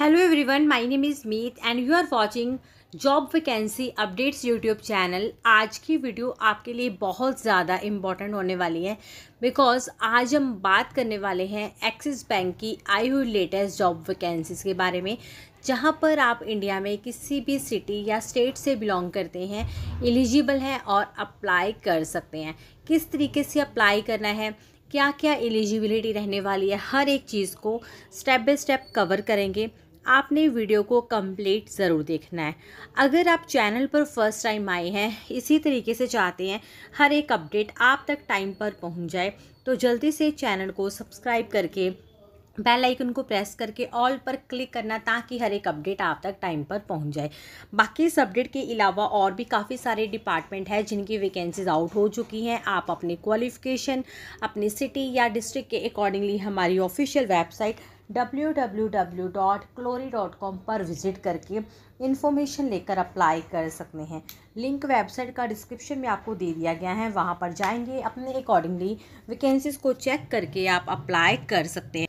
hello everyone my name is Meet and you are watching job vacancy updates YouTube channel आज की video आपके लिए बहुत ज़्यादा इम्पॉर्टेंट होने वाली है बिकॉज़ आज हम बात करने वाले हैं एक्सिस बैंक की आई हुई लेटेस्ट जॉब वैकेंसीज़ के बारे में जहाँ पर आप इंडिया में किसी भी सिटी या स्टेट से बिलोंग करते हैं एलिजिबल हैं और अप्लाई कर सकते हैं किस तरीके से अप्लाई करना है क्या क्या एलिजिबिलिटी रहने वाली है हर एक चीज़ को स्टेप बाय स्टेप कवर करेंगे आपने वीडियो को कंप्लीट ज़रूर देखना है अगर आप चैनल पर फर्स्ट टाइम आए हैं इसी तरीके से चाहते हैं हर एक अपडेट आप तक टाइम पर पहुंच जाए तो जल्दी से चैनल को सब्सक्राइब करके बेल आइकन को प्रेस करके ऑल पर क्लिक करना ताकि हर एक अपडेट आप तक टाइम पर पहुंच जाए बाकी इस अपडेट के अलावा और भी काफ़ी सारे डिपार्टमेंट हैं जिनकी वैकेंसीज आउट हो चुकी हैं आप अपने क्वालिफिकेशन अपनी सिटी या डिस्ट्रिक्ट के अकॉर्डिंगली हमारी ऑफिशियल वेबसाइट डब्ल्यू पर विज़िट करके इन्फॉर्मेशन लेकर अप्लाई कर सकते हैं लिंक वेबसाइट का डिस्क्रिप्शन में आपको दे दिया गया है वहाँ पर जाएंगे अपने अकॉर्डिंगली वैकेंसीज़ को चेक करके आप अप्लाई कर सकते हैं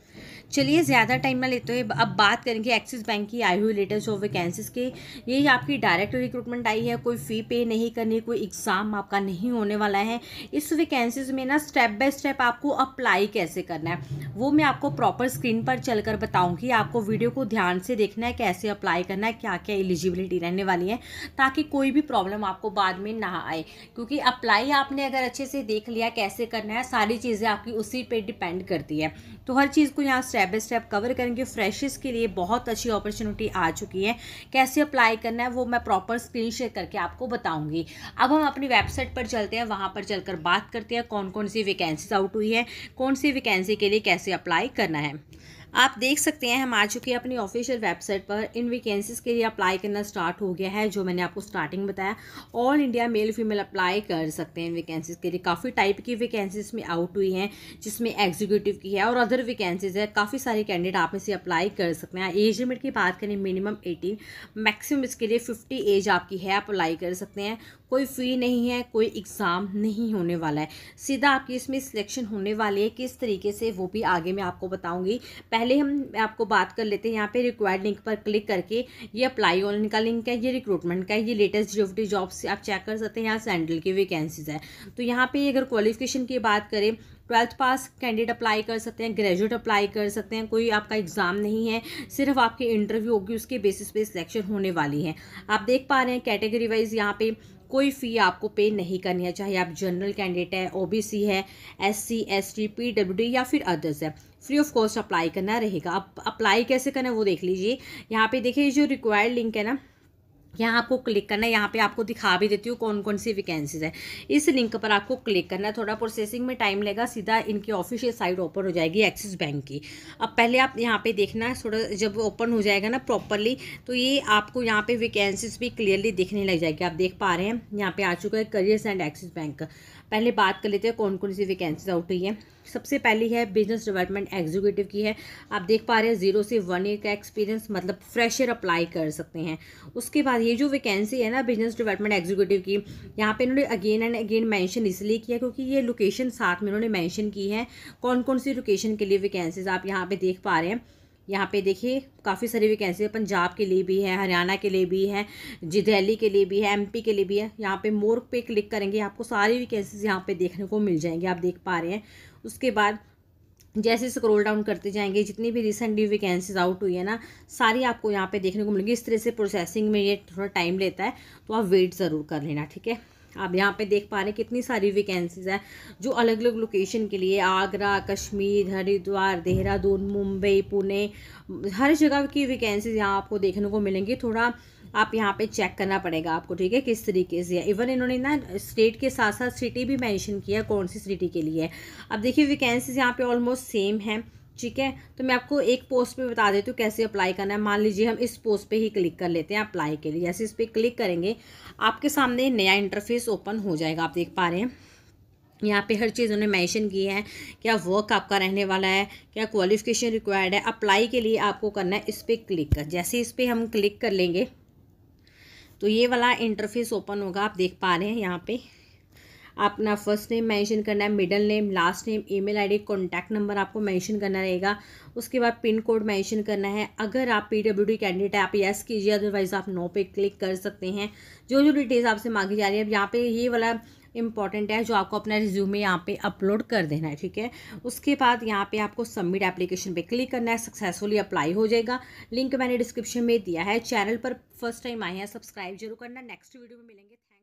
चलिए ज़्यादा टाइम ना लेते हुए अब बात करेंगे एक्सिस बैंक की आई हुई लेटेस्ट ऑफ वैकेंसीज के ये आपकी डायरेक्ट रिक्रूटमेंट आई है कोई फ़ी पे नहीं करनी कोई एग्ज़ाम आपका नहीं होने वाला है इस वैकेंसीज में ना स्टेप बाय स्टेप आपको अप्लाई कैसे करना है वो मैं आपको प्रॉपर स्क्रीन पर चल कर बताऊँगी आपको वीडियो को ध्यान से देखना है कैसे अप्लाई करना है क्या क्या एलिजिबिलिटी रहने वाली है ताकि कोई भी प्रॉब्लम आपको बाद में ना आए क्योंकि अप्लाई आपने अगर अच्छे से देख लिया कैसे करना है सारी चीज़ें आपकी उसी पर डिपेंड करती है तो हर चीज़ को यहाँ step step by step cover करेंगे फ्रेशेस के लिए बहुत अच्छी अपॉर्चुनिटी आ चुकी है कैसे अप्लाई करना है वो मैं प्रॉपर स्क्रीन शेयर करके आपको बताऊंगी अब हम अपनी वेबसाइट पर चलते हैं वहाँ पर चलकर बात करते हैं कौन कौन सी वैकेंसीज आउट हुई है कौन सी वैकेंसी के लिए कैसे अप्लाई करना है आप देख सकते हैं हम आ चुके हैं अपनी ऑफिशियल वेबसाइट पर इन वैकेंसीज़ के लिए अप्लाई करना स्टार्ट हो गया है जो मैंने आपको स्टार्टिंग बताया all India male female apply कर सकते हैं इन वैकेंसीज़ के लिए काफ़ी टाइप की वैकेंसीज में आउट हुई हैं जिसमें एग्जीक्यूटिव की है और अदर वैकेंसीज़ है काफ़ी सारे कैंडिडेट आप इसे अप्लाई कर सकते हैं एज लिमिट की बात करें मिनिमम एटीन मैक्सिमम इसके लिए फिफ्टी एज आपकी है आप अप्लाई कर सकते हैं कोई फ़ी नहीं है कोई एग्ज़ाम नहीं होने वाला है सीधा आपकी इसमें सिलेक्शन होने वाली है किस तरीके से वो भी आगे मैं आपको बताऊँगी पहले हम आपको बात कर लेते हैं यहाँ पे रिक्वायर्ड लिंक पर क्लिक करके ये अप्लाई ऑनलाइन का लिंक है ये रिक्रूटमेंट का है ये लेटेस्ट जॉब जॉब्स आप चेक कर सकते हैं यहाँ सेंडल की वैकेंसीज है तो यहाँ पे अगर क्वालिफिकेशन की बात करें ट्वेल्थ पास कैंडिडेट अप्लाई कर सकते हैं ग्रेजुएट अप्लाई कर सकते हैं कोई आपका एग्ज़ाम नहीं है सिर्फ आपकी इंटरव्यू होगी उसके बेसिस पे सिलेक्शन होने वाली है आप देख पा रहे हैं कैटेगरी वाइज यहाँ पे कोई फ़ी आपको पे नहीं करनी है चाहे आप जनरल कैंडिडेट है ओबीसी है एससी एसटी पीडब्ल्यूडी या फिर अदर्स है फ्री ऑफ कॉस्ट अप्लाई करना रहेगा अब अप्लाई कैसे करना है वो देख लीजिए यहाँ पे देखिए जो रिक्वायर्ड लिंक है ना यहाँ आपको क्लिक करना है यहाँ पे आपको दिखा भी देती हूँ कौन कौन सी वैकेंसीज है इस लिंक पर आपको क्लिक करना है थोड़ा प्रोसेसिंग में टाइम लगेगा सीधा इनकी ऑफिशियल साइट ओपन हो जाएगी एक्सिस बैंक की अब पहले आप यहाँ पे देखना थोड़ा जब ओपन हो जाएगा ना प्रॉपरली तो ये आपको यहाँ पे वैकेंसीज भी क्लियरली देखने लग जाएगी आप देख पा रहे हैं यहाँ पर आ चुका है करियर्स एंड एक्सिस बैंक पहले बात कर लेते हैं कौन कौन सी वैकेंसीज आउट हुई है सबसे पहली है बिजनेस डेवलपमेंट एग्जीक्यूटिव की है आप देख पा रहे हैं जीरो से वन ईयर का एक्सपीरियंस मतलब फ्रेशर अप्लाई कर सकते हैं उसके बाद ये जो वैकेंसी है ना बिजनेस डेवलपमेंट एग्जीक्यूटिव की यहाँ पे इन्होंने अगेन एंड अगेन मैंशन इसलिए किया क्योंकि ये लोकेशन साथ में इन्होंने मैंशन की है कौन कौन सी लोकेशन के लिए वैकेंसीज आप यहाँ पर देख पा रहे हैं यहाँ पे देखिए काफ़ी सारी वैकेंसी पंजाब के लिए भी है हरियाणा के लिए भी है जी दिल्ली के लिए भी है एमपी के लिए भी है यहाँ पे मोर पे क्लिक करेंगे आपको सारी वैकेंसीज यहाँ पे देखने को मिल जाएंगी आप देख पा रहे हैं उसके बाद जैसे स्क्रॉल डाउन करते जाएंगे जितनी भी रिसेंटली वैकेंसीज आउट हुई है ना सारी आपको यहाँ पर देखने को मिलेंगी इस तरह से प्रोसेसिंग में ये थोड़ा टाइम लेता है तो आप वेट ज़रूर कर लेना ठीक है आप यहाँ पे देख पा रहे हैं कितनी सारी वैकेंसीज़ हैं जो अलग अलग लोकेशन के लिए आगरा कश्मीर हरिद्वार देहरादून मुंबई पुणे हर जगह की वैकेंसीज यहाँ आपको देखने को मिलेंगी थोड़ा आप यहाँ पे चेक करना पड़ेगा आपको ठीक है किस तरीके से इवन इन्होंने ना स्टेट के साथ साथ सिटी भी मेंशन किया कौन सी सिटी के लिए अब देखिए वैकेंसीज यहाँ पे ऑलमोस्ट सेम है ठीक है तो मैं आपको एक पोस्ट पे बता देती हूँ कैसे अप्लाई करना है मान लीजिए हम इस पोस्ट पे ही क्लिक कर लेते हैं अप्लाई के लिए जैसे इस पर क्लिक करेंगे आपके सामने नया इंटरफेस ओपन हो जाएगा आप देख पा रहे हैं यहाँ पे हर चीज़ उन्होंने मेंशन की है क्या वर्क आपका रहने वाला है क्या क्वालिफिकेशन रिक्वायर्ड है अप्लाई के लिए आपको करना है इस पर क्लिक कर जैसे इस पर हम क्लिक कर लेंगे तो ये वाला इंटरफेस ओपन होगा आप देख पा रहे हैं यहाँ पे अपना फर्स्ट नेम मेंशन करना है middle name last name email ID contact number आपको मेंशन करना रहेगा उसके बाद पिन कोड मेंशन करना है अगर आप पीडब्ल्यूडी कैंडिडेट है आप येस कीजिए अदरवाइज आप नो पे क्लिक कर सकते हैं जो जो डिटेल्स आपसे मांगी जा रही है अब यहाँ पे ये वाला इंपॉर्टेंट है जो आपको अपना रिज्यूमे यहाँ पे अपलोड कर देना है ठीक है उसके बाद यहाँ पे आपको सबमिट एप्लीकेशन पे क्लिक करना है सक्सेसफुली अप्लाई हो जाएगा लिंक मैंने डिस्क्रिप्शन में दिया है चैनल पर फर्स्ट टाइम आए हैं सब्सक्राइब जरूर करना नेक्स्ट वीडियो में मिलेंगे